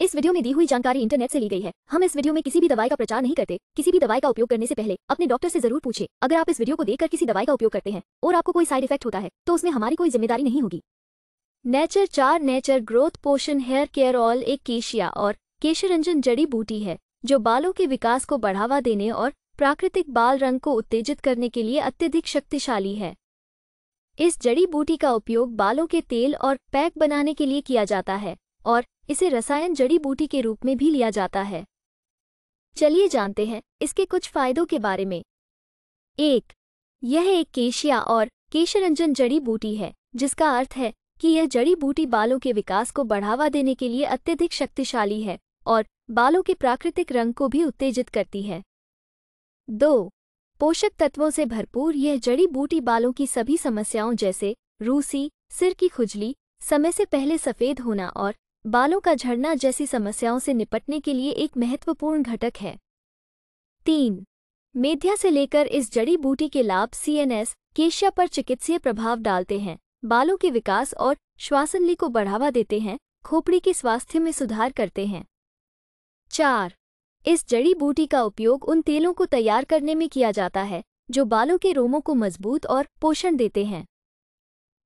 इस वीडियो में दी हुई जानकारी इंटरनेट से ली गई है हम इस वीडियो में किसी भी दवाई का प्रचार नहीं करते किसी भी दवाई का उपयोग करने से पहले अपने डॉक्टर से जरूर पूछे अगर आप इस वीडियो को देखकर किसी दवाई का उपयोग करते हैं और आपको कोई साइड इफेक्ट होता है तो उसमें हमारी कोई जिम्मेदारी नहीं होगी नेचर चार नेचर ग्रोथ पोषण हेयर केयर ऑयल एक केशिया और केशरंजन जड़ी बूटी है जो बालों के विकास को बढ़ावा देने और प्राकृतिक बाल रंग को उत्तेजित करने के लिए अत्यधिक शक्तिशाली है इस जड़ी बूटी का उपयोग बालों के तेल और पैक बनाने के लिए किया जाता है और इसे रसायन जड़ी बूटी के रूप में भी लिया जाता है चलिए जानते हैं इसके कुछ फायदों के बारे में एक यह एक केशिया और केशरंजन जड़ी बूटी है जिसका अर्थ है कि यह जड़ी बूटी बालों के विकास को बढ़ावा देने के लिए अत्यधिक शक्तिशाली है और बालों के प्राकृतिक रंग को भी उत्तेजित करती है दो पोषक तत्वों से भरपूर यह जड़ी बूटी बालों की सभी समस्याओं जैसे रूसी सिर की खुजली समय से पहले सफ़ेद होना और बालों का झड़ना जैसी समस्याओं से निपटने के लिए एक महत्वपूर्ण घटक है तीन मेध्या से लेकर इस जड़ी बूटी के लाभ सीएनएस केशिया पर चिकित्सीय प्रभाव डालते हैं बालों के विकास और श्वासनली को बढ़ावा देते हैं खोपड़ी के स्वास्थ्य में सुधार करते हैं चार इस जड़ी बूटी का उपयोग उन तेलों को तैयार करने में किया जाता है जो बालों के रोमों को मजबूत और पोषण देते हैं